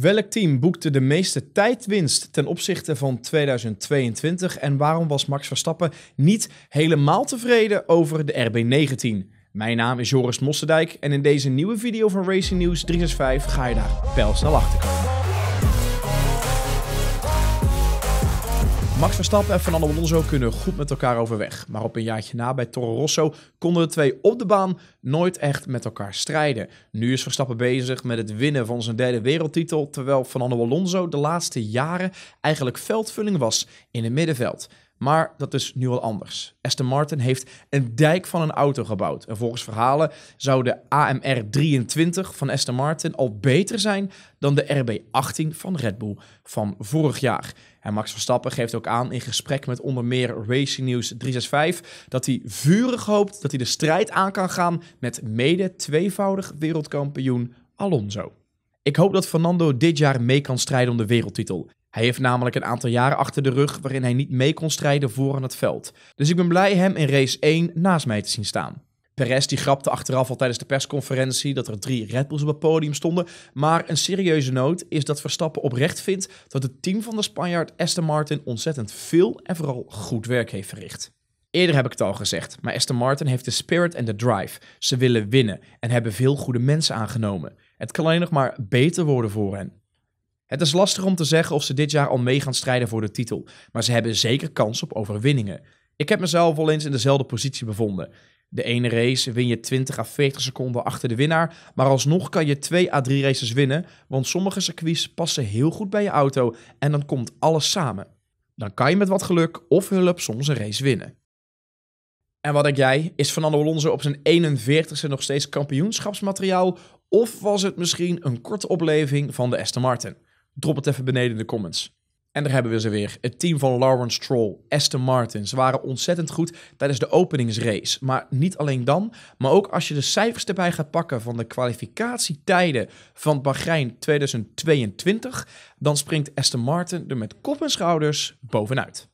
Welk team boekte de meeste tijdwinst ten opzichte van 2022 en waarom was Max Verstappen niet helemaal tevreden over de RB19? Mijn naam is Joris Mossendijk en in deze nieuwe video van Racing News 365 ga je daar pijlsnel achter komen. Max Verstappen en Fernando Alonso kunnen goed met elkaar overweg. Maar op een jaartje na bij Toro Rosso konden de twee op de baan nooit echt met elkaar strijden. Nu is Verstappen bezig met het winnen van zijn derde wereldtitel. Terwijl Fernando Alonso de laatste jaren eigenlijk veldvulling was in het middenveld. Maar dat is nu al anders. Aston Martin heeft een dijk van een auto gebouwd. En volgens verhalen zou de AMR 23 van Aston Martin al beter zijn dan de RB 18 van Red Bull van vorig jaar. En Max Verstappen geeft ook aan in gesprek met onder meer Racing News 365 dat hij vurig hoopt dat hij de strijd aan kan gaan met mede tweevoudig wereldkampioen Alonso. Ik hoop dat Fernando dit jaar mee kan strijden om de wereldtitel. Hij heeft namelijk een aantal jaren achter de rug waarin hij niet mee kon strijden voor aan het veld. Dus ik ben blij hem in race 1 naast mij te zien staan. Perez die grapte achteraf al tijdens de persconferentie dat er drie Red Bulls op het podium stonden. Maar een serieuze noot is dat Verstappen oprecht vindt dat het team van de Spanjaard Aston Martin ontzettend veel en vooral goed werk heeft verricht. Eerder heb ik het al gezegd, maar Aston Martin heeft de spirit en de drive. Ze willen winnen en hebben veel goede mensen aangenomen. Het kan alleen nog maar beter worden voor hen. Het is lastig om te zeggen of ze dit jaar al mee gaan strijden voor de titel, maar ze hebben zeker kans op overwinningen. Ik heb mezelf al eens in dezelfde positie bevonden. De ene race win je 20 à 40 seconden achter de winnaar, maar alsnog kan je 2 à 3 races winnen, want sommige circuits passen heel goed bij je auto en dan komt alles samen. Dan kan je met wat geluk of hulp soms een race winnen. En wat denk jij? Is Fernando Alonso op zijn 41ste nog steeds kampioenschapsmateriaal of was het misschien een korte opleving van de Aston Martin? Drop het even beneden in de comments. En daar hebben we ze weer. Het team van Lawrence Stroll, Aston Martin. Ze waren ontzettend goed tijdens de openingsrace. Maar niet alleen dan, maar ook als je de cijfers erbij gaat pakken van de kwalificatietijden van Bahrein 2022, dan springt Aston Martin er met kop en schouders bovenuit.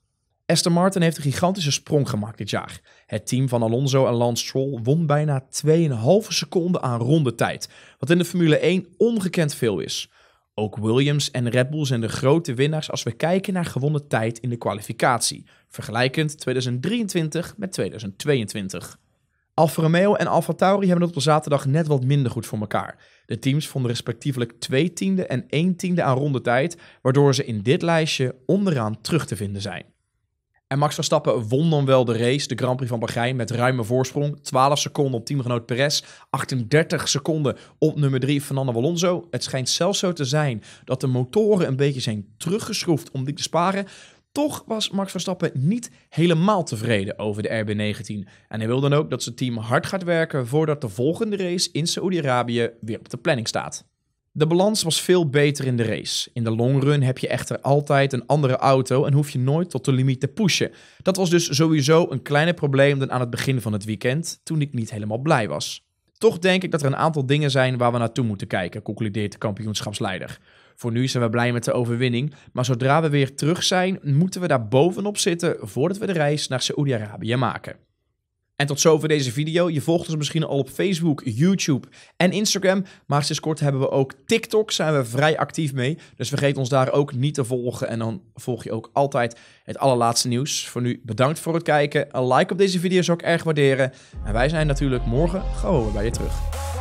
Aston Martin heeft een gigantische sprong gemaakt dit jaar. Het team van Alonso en Lance Stroll won bijna 2,5 seconden aan rondetijd, wat in de Formule 1 ongekend veel is. Ook Williams en Red Bull zijn de grote winnaars als we kijken naar gewonnen tijd in de kwalificatie, vergelijkend 2023 met 2022. Alfa Romeo en Alfa Tauri hebben het op zaterdag net wat minder goed voor elkaar. De teams vonden respectievelijk twee tiende en één tiende aan ronde tijd, waardoor ze in dit lijstje onderaan terug te vinden zijn. En Max Verstappen won dan wel de race, de Grand Prix van Bahrein, met ruime voorsprong. 12 seconden op teamgenoot Perez, 38 seconden op nummer 3 Fernando Alonso. Het schijnt zelfs zo te zijn dat de motoren een beetje zijn teruggeschroefd om die te sparen. Toch was Max Verstappen niet helemaal tevreden over de RB19. En hij wil dan ook dat zijn team hard gaat werken voordat de volgende race in Saoedi-Arabië weer op de planning staat. De balans was veel beter in de race. In de long run heb je echter altijd een andere auto en hoef je nooit tot de limiet te pushen. Dat was dus sowieso een kleiner probleem dan aan het begin van het weekend, toen ik niet helemaal blij was. Toch denk ik dat er een aantal dingen zijn waar we naartoe moeten kijken, concludeert de kampioenschapsleider. Voor nu zijn we blij met de overwinning, maar zodra we weer terug zijn, moeten we daar bovenop zitten voordat we de reis naar Saoedi-Arabië maken. En tot zover deze video. Je volgt ons misschien al op Facebook, YouTube en Instagram. Maar sinds kort hebben we ook TikTok, zijn we vrij actief mee. Dus vergeet ons daar ook niet te volgen. En dan volg je ook altijd het allerlaatste nieuws. Voor nu bedankt voor het kijken. Een like op deze video zou ik erg waarderen. En wij zijn natuurlijk morgen gewoon weer bij je terug.